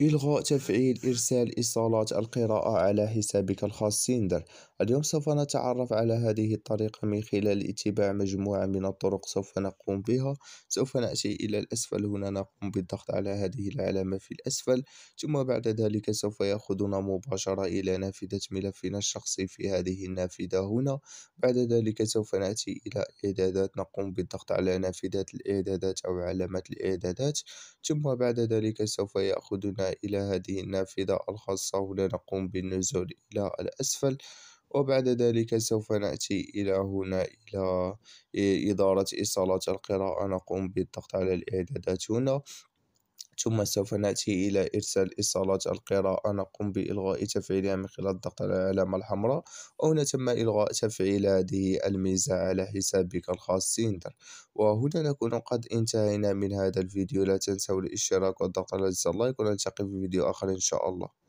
إلغاء تفعيل إرسال إصالات القراءة على حسابك الخاص سيندر اليوم سوف نتعرف على هذه الطريقة من خلال اتباع مجموعة من الطرق سوف نقوم بها سوف نأتي إلى الأسفل هنا نقوم بالضغط على هذه العلامة في الأسفل ثم بعد ذلك سوف يأخذنا مباشرة إلى نافذة ملفنا الشخصي في هذه النافذة هنا بعد ذلك سوف نأتي إلى إعدادات نقوم بالضغط على نافذة الإعدادات أو علامة الإعدادات ثم بعد ذلك سوف يأخذنا إلى هذه النافذة الخاصة هنا نقوم بالنزول إلى الأسفل وبعد ذلك سوف نأتي إلى هنا إلى إدارة إصالات القراءة نقوم بالضغط على الإعدادات هنا ثم سوف نأتي إلى إرسال إصالات القراءة نقوم بإلغاء تفعيلها من خلال الضغط على العلامة الحمراء أو هنا تم إلغاء تفعيل هذه الميزة على حسابك الخاص سيندر وهنا نكون قد انتهينا من هذا الفيديو لا تنسوا الاشتراك والضغط على زر اللايك ونلتقي في فيديو آخر إن شاء الله